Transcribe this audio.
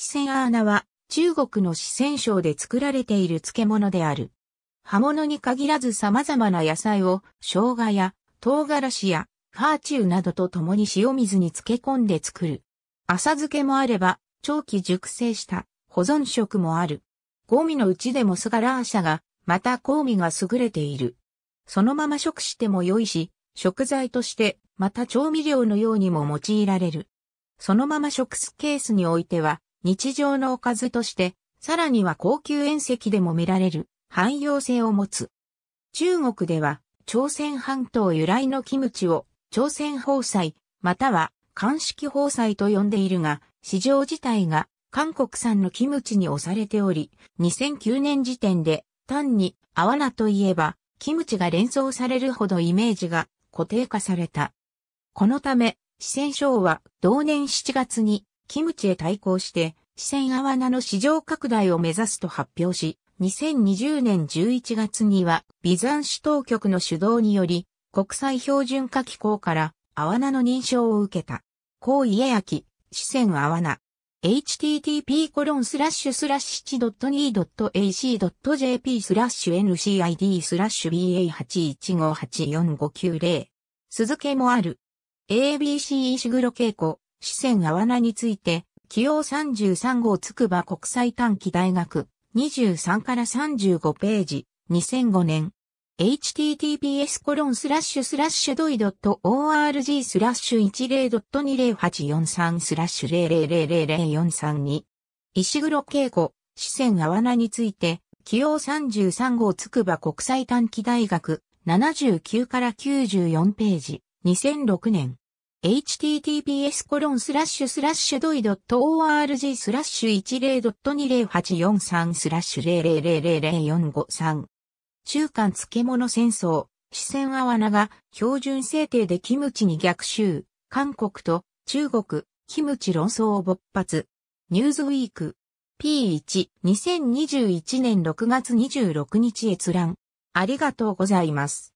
四川アーナは中国の四川省で作られている漬物である。葉物に限らず様々な野菜を生姜や唐辛子やファーチューなどと共に塩水に漬け込んで作る。浅漬けもあれば長期熟成した保存食もある。ゴミのうちでもスガラーシャが、また香味が優れている。そのまま食しても良いし、食材としてまた調味料のようにも用いられる。そのまま食すケースにおいては、日常のおかずとして、さらには高級宴席でも見られる汎用性を持つ。中国では、朝鮮半島由来のキムチを朝鮮包菜、または韓式包菜と呼んでいるが、市場自体が韓国産のキムチに押されており、2009年時点で単にアわなといえば、キムチが連想されるほどイメージが固定化された。このため、四川省は同年7月にキムチへ対抗して、四川アワナの市場拡大を目指すと発表し、2020年11月には、ビザン市当局の主導により、国際標準化機構から、アワナの認証を受けた。高家明、四川アワナ。http コロンスラッシュスラッシュ 1.2.ac.jp スラッシュ ncid スラッシュ ba81584590 鈴木もある ABC 石黒稽古四川阿名について、起用33号筑波国際短期大学、23から35ページ、2005年。https コロンスラッシュスラッシュドイドット org スラッシュ10ドット20843スラッシュ0000432石黒稽子、四川阿名について、起用33号筑波国際短期大学、79から94ページ、2006年。https コロンスラッシュスラッシュドイ .org スラッシュ10.20843スラッシュ0000453中間漬物戦争、四川アワナが標準制定でキムチに逆襲、韓国と中国、キムチ論争を勃発。ニューズウィーク P1 2021年6月26日閲覧。ありがとうございます。